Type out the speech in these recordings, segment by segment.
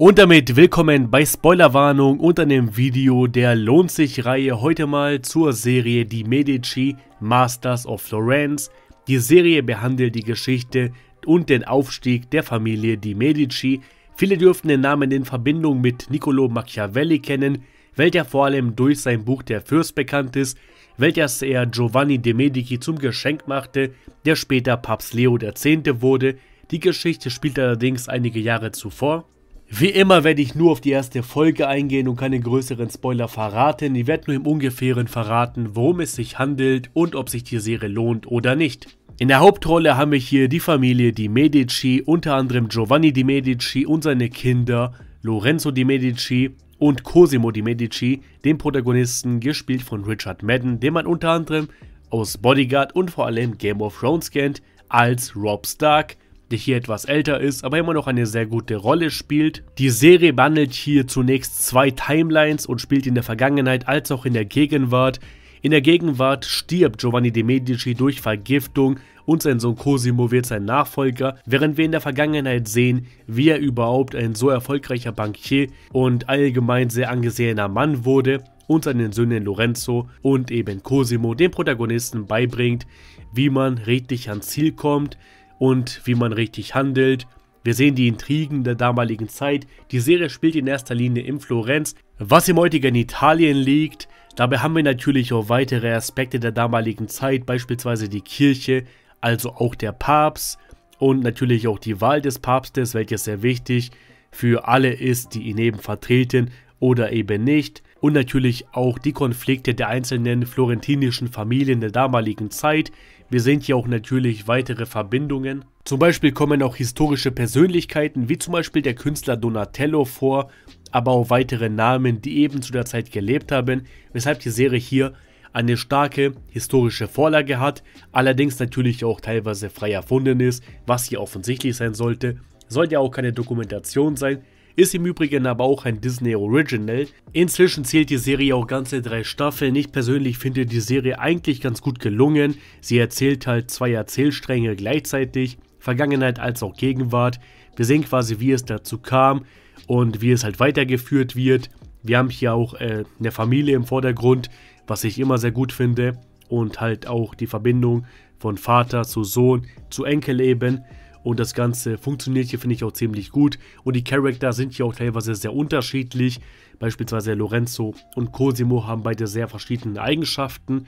Und damit willkommen bei Spoilerwarnung unter dem Video der Lohnt sich Reihe heute mal zur Serie Die Medici Masters of Florence. Die Serie behandelt die Geschichte und den Aufstieg der Familie Die Medici. Viele dürften den Namen in Verbindung mit Niccolo Machiavelli kennen, welcher vor allem durch sein Buch Der Fürst bekannt ist, welches er Giovanni de Medici zum Geschenk machte, der später Papst Leo X. wurde. Die Geschichte spielt allerdings einige Jahre zuvor. Wie immer werde ich nur auf die erste Folge eingehen und keine größeren Spoiler verraten. Ich werde nur im ungefähren verraten, worum es sich handelt und ob sich die Serie lohnt oder nicht. In der Hauptrolle haben wir hier die Familie Di Medici, unter anderem Giovanni Di Medici und seine Kinder Lorenzo Di Medici und Cosimo Di Medici, den Protagonisten gespielt von Richard Madden, den man unter anderem aus Bodyguard und vor allem Game of Thrones kennt, als Rob Stark, die hier etwas älter ist, aber immer noch eine sehr gute Rolle spielt. Die Serie wandelt hier zunächst zwei Timelines und spielt in der Vergangenheit als auch in der Gegenwart. In der Gegenwart stirbt Giovanni de Medici durch Vergiftung und sein Sohn Cosimo wird sein Nachfolger, während wir in der Vergangenheit sehen, wie er überhaupt ein so erfolgreicher Bankier und allgemein sehr angesehener Mann wurde und seinen Söhnen Lorenzo und eben Cosimo, dem Protagonisten, beibringt, wie man redlich ans Ziel kommt, und wie man richtig handelt. Wir sehen die Intrigen der damaligen Zeit. Die Serie spielt in erster Linie in Florenz, was im heutigen Italien liegt. Dabei haben wir natürlich auch weitere Aspekte der damaligen Zeit, beispielsweise die Kirche, also auch der Papst und natürlich auch die Wahl des Papstes, welches sehr wichtig für alle ist, die ihn eben vertreten oder eben nicht und natürlich auch die Konflikte der einzelnen florentinischen Familien der damaligen Zeit, wir sehen hier auch natürlich weitere Verbindungen. Zum Beispiel kommen auch historische Persönlichkeiten wie zum Beispiel der Künstler Donatello vor, aber auch weitere Namen, die eben zu der Zeit gelebt haben, weshalb die Serie hier eine starke historische Vorlage hat, allerdings natürlich auch teilweise frei erfunden ist, was hier offensichtlich sein sollte. Sollte ja auch keine Dokumentation sein, ist im Übrigen aber auch ein Disney Original. Inzwischen zählt die Serie auch ganze drei Staffeln. Ich persönlich finde die Serie eigentlich ganz gut gelungen. Sie erzählt halt zwei Erzählstränge gleichzeitig, Vergangenheit als auch Gegenwart. Wir sehen quasi, wie es dazu kam und wie es halt weitergeführt wird. Wir haben hier auch äh, eine Familie im Vordergrund, was ich immer sehr gut finde. Und halt auch die Verbindung von Vater zu Sohn zu Enkel eben. Und das Ganze funktioniert hier, finde ich, auch ziemlich gut. Und die Charakter sind hier auch teilweise sehr unterschiedlich. Beispielsweise Lorenzo und Cosimo haben beide sehr verschiedene Eigenschaften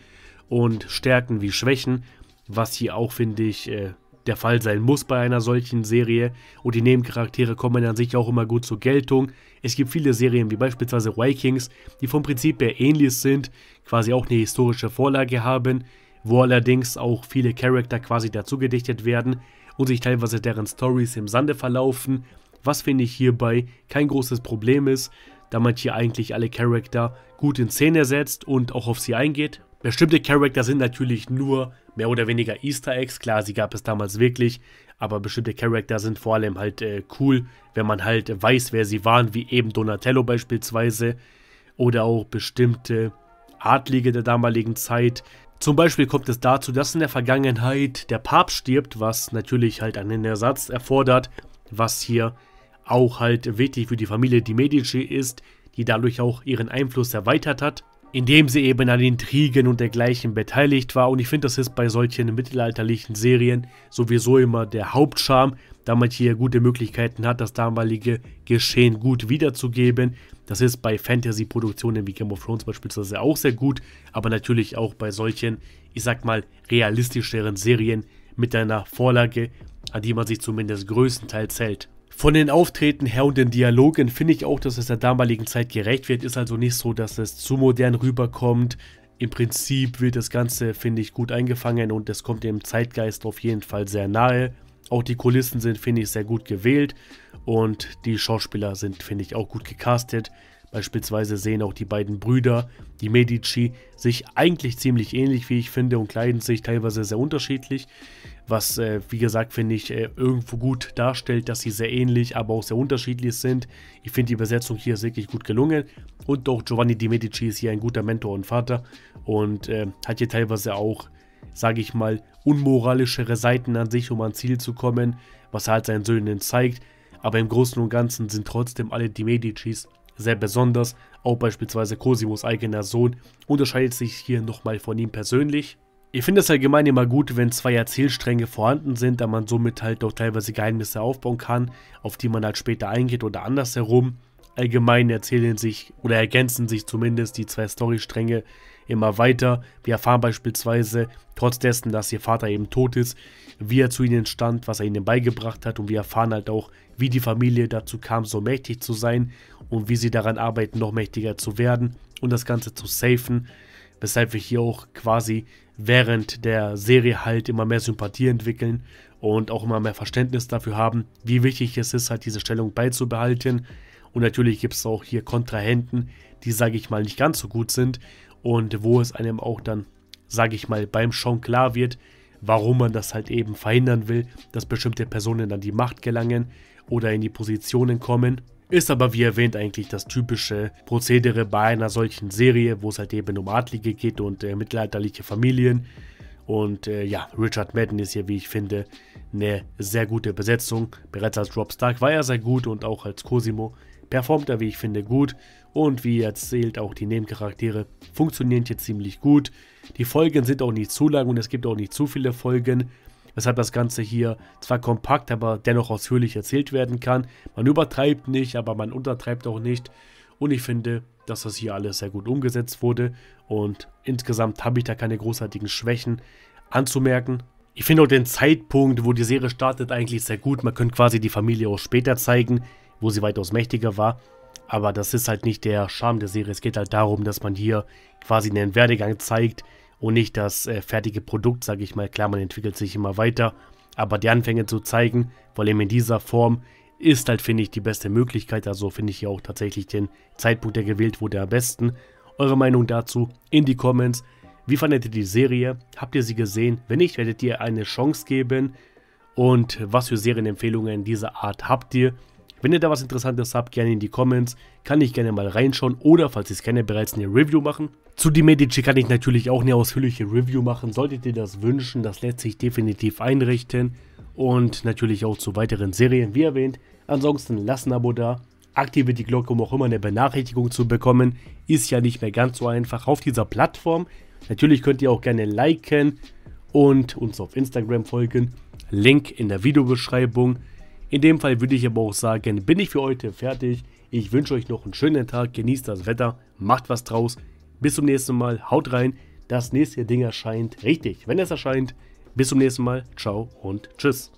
und Stärken wie Schwächen, was hier auch, finde ich, äh, der Fall sein muss bei einer solchen Serie. Und die Nebencharaktere kommen an sich auch immer gut zur Geltung. Es gibt viele Serien wie beispielsweise Vikings, die vom Prinzip her ähnlich sind, quasi auch eine historische Vorlage haben, wo allerdings auch viele Charakter quasi dazu gedichtet werden, wo sich teilweise deren Stories im Sande verlaufen, was finde ich hierbei kein großes Problem ist, da man hier eigentlich alle Charakter gut in Szene setzt und auch auf sie eingeht. Bestimmte Charakter sind natürlich nur mehr oder weniger Easter Eggs, klar, sie gab es damals wirklich, aber bestimmte Charakter sind vor allem halt äh, cool, wenn man halt weiß, wer sie waren, wie eben Donatello beispielsweise oder auch bestimmte Adlige der damaligen Zeit, zum Beispiel kommt es dazu, dass in der Vergangenheit der Papst stirbt, was natürlich halt einen Ersatz erfordert, was hier auch halt wichtig für die Familie die Medici ist, die dadurch auch ihren Einfluss erweitert hat, indem sie eben an Intrigen und dergleichen beteiligt war. Und ich finde, das ist bei solchen mittelalterlichen Serien sowieso immer der Hauptscharme, da man hier gute Möglichkeiten hat, das damalige Geschehen gut wiederzugeben. Das ist bei Fantasy-Produktionen wie Game of Thrones beispielsweise auch sehr gut, aber natürlich auch bei solchen, ich sag mal, realistischeren Serien mit einer Vorlage, an die man sich zumindest größtenteils hält. Von den Auftreten her und den Dialogen finde ich auch, dass es der damaligen Zeit gerecht wird. Ist also nicht so, dass es zu modern rüberkommt. Im Prinzip wird das Ganze, finde ich, gut eingefangen und es kommt dem Zeitgeist auf jeden Fall sehr nahe. Auch die Kulissen sind, finde ich, sehr gut gewählt und die Schauspieler sind, finde ich, auch gut gecastet. Beispielsweise sehen auch die beiden Brüder, die Medici, sich eigentlich ziemlich ähnlich, wie ich finde, und kleiden sich teilweise sehr unterschiedlich. Was, äh, wie gesagt, finde ich äh, irgendwo gut darstellt, dass sie sehr ähnlich, aber auch sehr unterschiedlich sind. Ich finde die Übersetzung hier ist wirklich gut gelungen. Und auch Giovanni di Medici ist hier ein guter Mentor und Vater und äh, hat hier teilweise auch sage ich mal, unmoralischere Seiten an sich, um ans Ziel zu kommen, was er halt seinen Söhnen zeigt. Aber im Großen und Ganzen sind trotzdem alle die Medicis sehr besonders. Auch beispielsweise Cosimos eigener Sohn unterscheidet sich hier nochmal von ihm persönlich. Ich finde es allgemein immer gut, wenn zwei Erzählstränge vorhanden sind, da man somit halt auch teilweise Geheimnisse aufbauen kann, auf die man halt später eingeht oder andersherum. Allgemein erzählen sich oder ergänzen sich zumindest die zwei Storystränge immer weiter. Wir erfahren beispielsweise, trotz dessen, dass ihr Vater eben tot ist, wie er zu ihnen stand, was er ihnen beigebracht hat und wir erfahren halt auch, wie die Familie dazu kam, so mächtig zu sein und wie sie daran arbeiten, noch mächtiger zu werden und das Ganze zu safen, weshalb wir hier auch quasi während der Serie halt immer mehr Sympathie entwickeln und auch immer mehr Verständnis dafür haben, wie wichtig es ist, halt diese Stellung beizubehalten. Und natürlich gibt es auch hier Kontrahenten, die, sage ich mal, nicht ganz so gut sind und wo es einem auch dann, sage ich mal, beim Schauen klar wird, warum man das halt eben verhindern will, dass bestimmte Personen an die Macht gelangen oder in die Positionen kommen. Ist aber wie erwähnt eigentlich das typische Prozedere bei einer solchen Serie, wo es halt eben um Adlige geht und äh, mittelalterliche Familien. Und äh, ja, Richard Madden ist hier, wie ich finde, eine sehr gute Besetzung. Bereits als Rob Stark war er sehr gut und auch als Cosimo performt er, wie ich finde, gut und wie erzählt auch die Nebencharaktere funktionieren hier ziemlich gut. Die Folgen sind auch nicht zu lang und es gibt auch nicht zu viele Folgen, weshalb das Ganze hier zwar kompakt, aber dennoch ausführlich erzählt werden kann. Man übertreibt nicht, aber man untertreibt auch nicht und ich finde, dass das hier alles sehr gut umgesetzt wurde und insgesamt habe ich da keine großartigen Schwächen anzumerken. Ich finde auch den Zeitpunkt, wo die Serie startet, eigentlich sehr gut. Man könnte quasi die Familie auch später zeigen wo sie weitaus mächtiger war. Aber das ist halt nicht der Charme der Serie. Es geht halt darum, dass man hier quasi einen Werdegang zeigt und nicht das äh, fertige Produkt, sage ich mal. Klar, man entwickelt sich immer weiter, aber die Anfänge zu zeigen, vor allem in dieser Form, ist halt, finde ich, die beste Möglichkeit. Also finde ich hier auch tatsächlich den Zeitpunkt, der gewählt wurde, am besten. Eure Meinung dazu in die Comments. Wie fandet ihr die Serie? Habt ihr sie gesehen? Wenn nicht, werdet ihr eine Chance geben. Und was für Serienempfehlungen dieser Art habt ihr? Wenn ihr da was Interessantes habt, gerne in die Comments, kann ich gerne mal reinschauen oder falls ihr es kenne, bereits eine Review machen. Zu die Medici kann ich natürlich auch eine ausführliche Review machen, solltet ihr das wünschen, das lässt sich definitiv einrichten und natürlich auch zu weiteren Serien, wie erwähnt. Ansonsten lasst ein Abo da, aktiviert die Glocke, um auch immer eine Benachrichtigung zu bekommen, ist ja nicht mehr ganz so einfach auf dieser Plattform. Natürlich könnt ihr auch gerne liken und uns auf Instagram folgen, Link in der Videobeschreibung. In dem Fall würde ich aber auch sagen, bin ich für heute fertig. Ich wünsche euch noch einen schönen Tag, genießt das Wetter, macht was draus. Bis zum nächsten Mal, haut rein. Das nächste Ding erscheint richtig, wenn es erscheint. Bis zum nächsten Mal, ciao und tschüss.